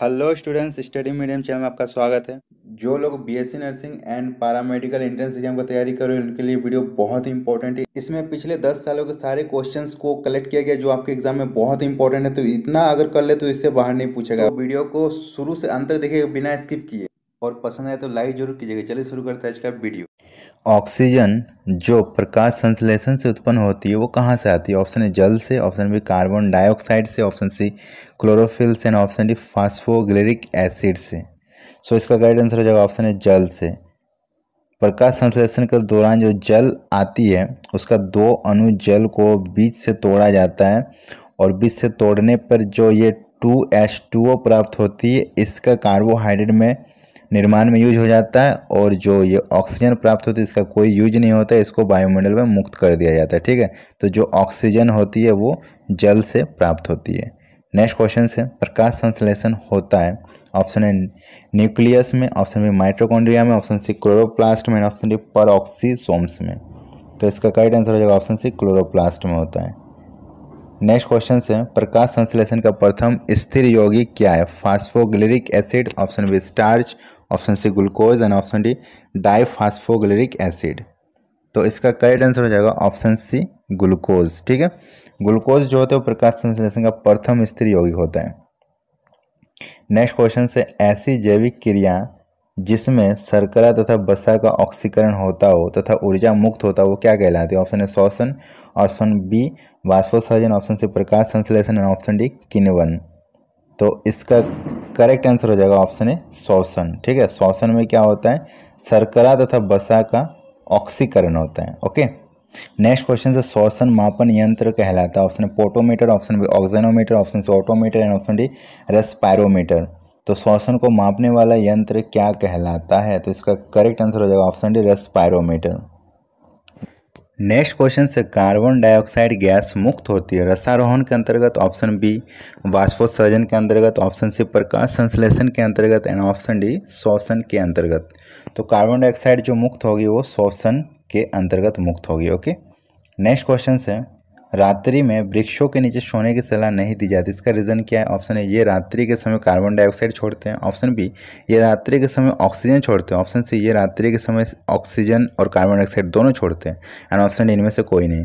hello students study medium channel में आपका स्वागत है जो लोग BSc nursing and paramedical entrance exam का तैयारी कर रहे हैं उनके लिए वीडियो बहुत ही इंपॉर्टेंट है इसमें पिछले दस सालों के सारे क्वेश्चंस को कलेक्ट किया गया जो आपके एग्जाम में बहुत इंपॉर्टेंट है तो इतना अगर कर ले तो इससे बाहर नहीं पूछेगा तो वीडियो को शुरू से अंत तक देखिएगा बिना स्किप किए और पसंद आए तो लाइक जरूर कीजिएगा चलिए शुरू करते हैं आज का वीडियो ऑक्सीजन जो प्रकाश संश्लेषण से उत्पन्न होती है वो कहाँ से आती है ऑप्शन ए जल से ऑप्शन बी कार्बन डाइऑक्साइड से ऑप्शन सी क्लोरोफिल से and option D phosphoglyceric acid से सो so, इसका गाइड आंसर हो जाएगा ऑप्शन ए जल से प्रकाश संश्लेषण के दौरान जो जल आती है उसका दो अणु जल को बीच से तोड़ा जाता है और बीच से तोड़ने पर जो ये टू टू ओ प्राप्त होती है इसका कार्बोहाइड्रेट में निर्माण में यूज हो जाता है और जो ये ऑक्सीजन प्राप्त होती है इसका कोई यूज नहीं होता है इसको वायुमंडल में मुक्त कर दिया जाता है ठीक है तो जो ऑक्सीजन होती है वो जल से प्राप्त होती है नेक्स्ट क्वेश्चन से प्रकाश संश्लेषण होता है ऑप्शन ए न्यूक्लियस में ऑप्शन बी माइट्रोकॉन्ड्रिया में ऑप्शन सी क्लोरोप्लास्ट में ऑप्शन डी पर में तो इसका करेक्ट आंसर हो जाएगा ऑप्शन सी क्लोरोप्लास्ट में होता है नेक्स्ट क्वेश्चन है प्रकाश संश्लेषण का प्रथम स्थिर यौगिक क्या है phosphoglyceric acid option B starch option C glucose and option D di acid तो इसका करेक्ट आंसर हो जाएगा ऑप्शन सी ग्लूकोज ठीक है ग्लूकोज जो होता है वो प्रकाश संश्लेषण का प्रथम स्थिर यौगिक होता है नेक्स्ट क्वेश्चन से ऐसी जैविक क्रिया जिसमें शर्करा तथा बसा का ऑक्सीकरण होता हो तथा ऊर्जा मुक्त होता हो वो क्या कहलाते हैं ऑप्शन ए श्वसन ऑप्शन बी वाष्पोत्सर्जन ऑप्शन सी प्रकाश संश्लेषण एंड ऑप्शन डी किन्वन तो इसका करेक्ट आंसर हो जाएगा ऑप्शन ए श्वसन ठीक है श्वसन में क्या होता है शर्करा तथा बसा का ऑक्सीकरण होता है ओके नेक्स्ट क्वेश्चन से श्वसन मापन यंत्र कहलाता है option potometer option B auxanometer option C atmometer and option D respirometer तो श्वसन को मापने वाला यंत्र क्या कहलाता है तो इसका करेक्ट आंसर हो जाएगा option D respirometer next question से कार्बन डाइऑक्साइड गैस मुक्त होती है रसारोहण के अंतर्गत ऑप्शन बी वाष्पोत्सर्जन के अंतर्गत ऑप्शन सी प्रकाश संश्लेषण के अंतर्गत एंड ऑप्शन डी श्वसन के अंतर्गत तो कार्बन डाइऑक्साइड जो मुक्त होगी वो श्वसन के अंतर्गत मुक्त होगी ओके नेक्स्ट क्वेश्चन है रात्रि में वृक्षों के नीचे सोने की सलाह नहीं दी जाती इसका रीज़न क्या है ऑप्शन ए ये रात्रि के समय कार्बन डाइऑक्साइड छोड़ते हैं ऑप्शन बी ये रात्रि के समय ऑक्सीजन छोड़ते हैं ऑप्शन सी ये रात्रि के समय ऑक्सीजन और कार्बन डाइऑक्साइड दोनों छोड़ते हैं एंड ऑप्शन इनमें से कोई नहीं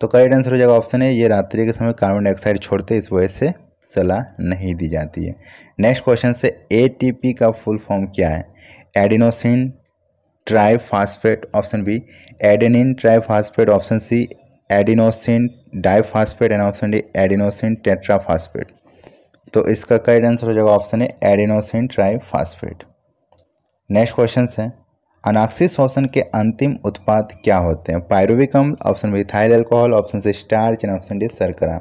तो करेक्ट आंसर हो जाएगा ऑप्शन ए ये रात्रि के समय कार्बन डाइऑक्साइड छोड़ते इस वजह से सलाह नहीं दी जाती है नेक्स्ट क्वेश्चन से ए का फुल फॉर्म क्या है adenosine phosphate option B adenine phosphate option C adenosine diphosphate D adenosine tetraphosphate तो इसका करेक्ट आंसर हो जाएगा ऑप्शन है एडिनोसिन ट्राइफास्फेट नेक्स्ट क्वेश्चन है अनाक्सी शोषण के अंतिम उत्पाद क्या होते हैं पायरुविक अम्ल option B ethyl alcohol option C starch and option D सरकरा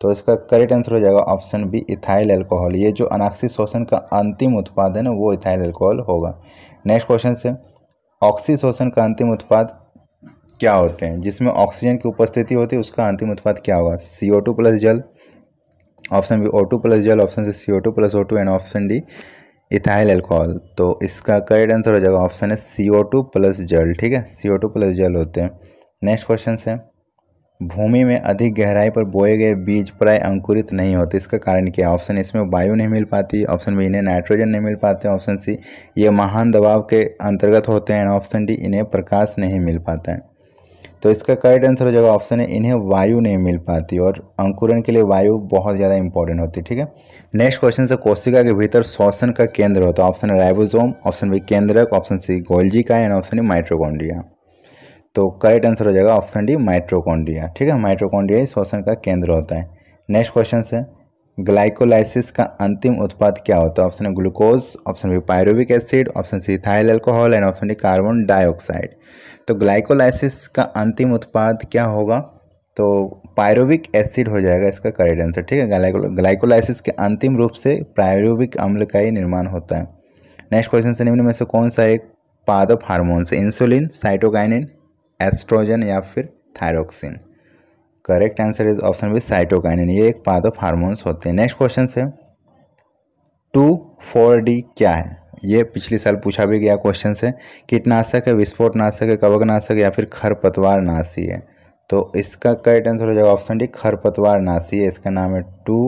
तो इसका करेक्ट आंसर हो जाएगा ऑप्शन बी इथाइल अल्कोहल ये जो अनाक्सी शोषण का अंतिम उत्पाद है ना वो इथाइल अल्कोहल होगा नेक्स्ट क्वेश्चन से ऑक्सी शोषण का अंतिम उत्पाद क्या होते हैं जिसमें ऑक्सीजन की उपस्थिति होती है उसका अंतिम उत्पाद क्या होगा सी ओ टू प्लस जल option B O two plus जल option C C O two plus O two and option D ethyl alcohol तो इसका करेक्ट आंसर हो जाएगा ऑप्शन है सी ओ टू प्लस जल ठीक है सी ओ टू प्लस जल होते हैं नेक्स्ट क्वेश्चन है भूमि में अधिक गहराई पर बोए गए बीज प्राय अंकुरित नहीं होते इसका कारण क्या ऑप्शन इसमें वायु नहीं मिल पाती ऑप्शन बी इन्हें नाइट्रोजन नहीं मिल पाते ऑप्शन सी ये महान दबाव के अंतर्गत होते हैं ऑप्शन डी इन्हें प्रकाश नहीं मिल पाता है तो इसका करेक्ट आंसर हो जाएगा ऑप्शन है इन्हें वायु नहीं मिल पाती और अंकुरण के लिए वायु बहुत ज़्यादा इंपॉर्टेंट होती है ठीक है नेक्स्ट क्वेश्चन से कोशिका के भीतर श्वसन का केंद्र होता है ऑप्शन है राइबोसोम ऑप्शन बी केंद्रक ऑप्शन सी गोल्जी का एंड ऑप्शन ई माइट्रोकोंडिया तो करेक्ट आंसर हो जाएगा ऑप्शन डी माइट्रोकोंडिया ठीक है माइट्रोकोंडिया ही श्वसन का केंद्र होता है नेक्स्ट क्वेश्चन से ग्लाइकोलाइसिस का अंतिम उत्पाद क्या होता है ऑप्शन है glucose option B pyruvic acid option C ethyl alcohol and option D carbon dioxide तो ग्लाइकोलाइसिस का अंतिम उत्पाद क्या होगा तो पायरुविक एसिड हो जाएगा इसका करेक्ट आंसर ठीक है ग्लाइकोलाइसिस के अंतिम रूप से पायरुविक अम्ल का ही निर्माण होता है नेक्स्ट क्वेश्चन से निम्न में से कौन सा एक पादप हार्मोन से इंसुलिन साइटोकाइनिन एस्ट्रोजन या फिर thyroxine correct answer is option B cytokinin ये एक पार्ट ऑफ हार्मोन्स होते हैं नेक्स्ट क्वेश्चन है टू फोर डी क्या है ये पिछले साल पूछा भी गया क्वेश्चन है कीटनाशक है विस्फोट नाशक है कवकनाशक या फिर खरपतवार नाशी है तो इसका करेक्ट आंसर हो जाएगा ऑप्शन डी खरपतवार नाशी है इसका नाम है टू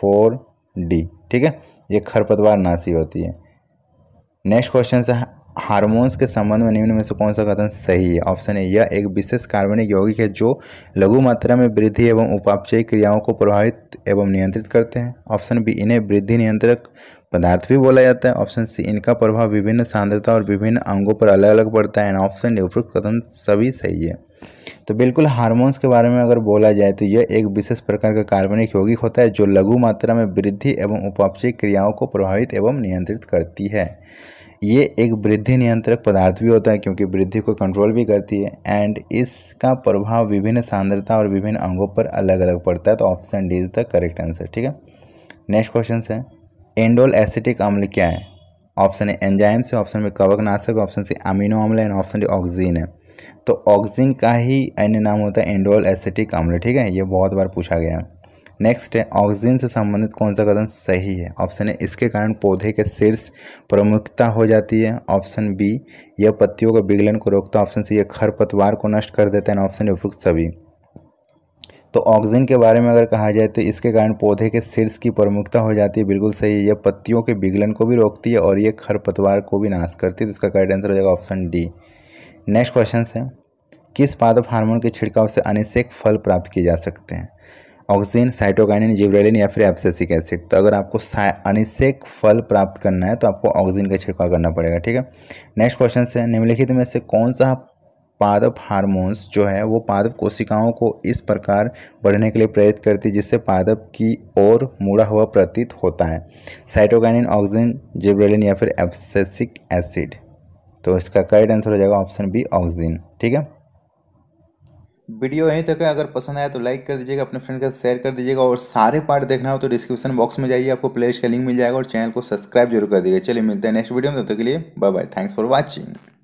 फोर डी ठीक है ये खरपतवार नाशी होती है नेक्स्ट क्वेश्चन है हार्मोन्स के संबंध में निम्न में से कौन सा कथन सही है ऑप्शन ए यह एक विशेष कार्बनिक यौगिक है जो लघु मात्रा में वृद्धि एवं उपापचयी क्रियाओं को प्रभावित एवं नियंत्रित करते हैं ऑप्शन बी इन्हें वृद्धि नियंत्रक पदार्थ भी बोला जाता है ऑप्शन सी इनका प्रभाव विभिन्न सांद्रता और विभिन्न अंगों पर अलग अलग पड़ता है एंड ऑप्शन डी उपयुक्त कथन सभी सही है तो बिल्कुल हार्मोन्स के बारे में अगर बोला जाए तो यह एक विशेष प्रकार का कार्बनिक यौगिक होता है जो लघु मात्रा में वृद्धि एवं उपापचयी क्रियाओं को प्रभावित एवं नियंत्रित करती है ये एक वृद्धि नियंत्रक पदार्थ भी होता है क्योंकि वृद्धि को कंट्रोल भी करती है एंड इसका प्रभाव विभिन्न सांद्रता और विभिन्न अंगों पर अलग अलग पड़ता है तो option D is the correct answer ठीक है नेक्स्ट क्वेश्चन है एंडोल एसिटिक अम्ल क्या है ऑप्शन ए एंजाइम्स है ऑप्शन बी कवकनाशक ऑप्शन सी अमीनो अम्ल एंड ऑप्शन डी ऑक्सीजन है तो ऑक्सीजन का ही अन्य नाम होता है एंडोल एसिटिक अम्ल ठीक है ये बहुत बार पूछा गया है नेक्स्ट है ऑक्सीजन से संबंधित कौन सा कदम सही है ऑप्शन है इसके कारण पौधे के शीर्ष प्रमुखता हो जाती है ऑप्शन बी यह पत्तियों के विगलन को रोकता है ऑप्शन सी यह खरपतवार को नष्ट कर देता है ऑप्शन उपयुक्त सभी तो ऑक्सीजन के बारे में अगर कहा जाए तो इसके कारण पौधे के शीर्ष की प्रमुखता हो जाती है बिल्कुल सही है यह पत्तियों के बिगलन को भी रोकती है और यह खरपतवार को भी नाश करती है तो इसका करेक्ट आंसर हो जाएगा ऑप्शन डी नेक्स्ट क्वेश्चन है किस पादप हार्मोन के छिड़काव से अनिषेक फल प्राप्त किए जा सकते हैं ऑक्सीजन साइटोकाइनिन जिब्रेलिन या फिर एब्सेसिक एसिड तो अगर आपको अनिषेक फल प्राप्त करना है तो आपको ऑक्सीजन का छिड़काव करना पड़ेगा ठीक है नेक्स्ट क्वेश्चन से निम्नलिखित में से कौन सा पादप हार्मोन्स जो है वो पादप कोशिकाओं को इस प्रकार बढ़ने के लिए प्रेरित करती है जिससे पादप की ओर मुड़ा हुआ प्रतीत होता है साइटोकाइनिन ऑक्सीजन जिब्रेलिन या फिर एप्सेसिक एसिड तो इसका करेक्ट आंसर हो जाएगा ऑप्शन बी ऑक्सीजन ठीक है वीडियो यहीं तक है अगर पसंद आया तो लाइक कर दीजिएगा अपने फ्रेंड के साथ शेयर कर दीजिएगा और सारे पार्ट देखना हो तो डिस्क्रिप्शन बॉक्स में जाइए आपको प्लेलिस्ट का लिंक मिल जाएगा और चैनल को सब्सक्राइब जरूर कर दीजिएगा चलिए मिलते हैं नेक्स्ट वीडियो में तब तो तक के लिए bye bye thanks for watching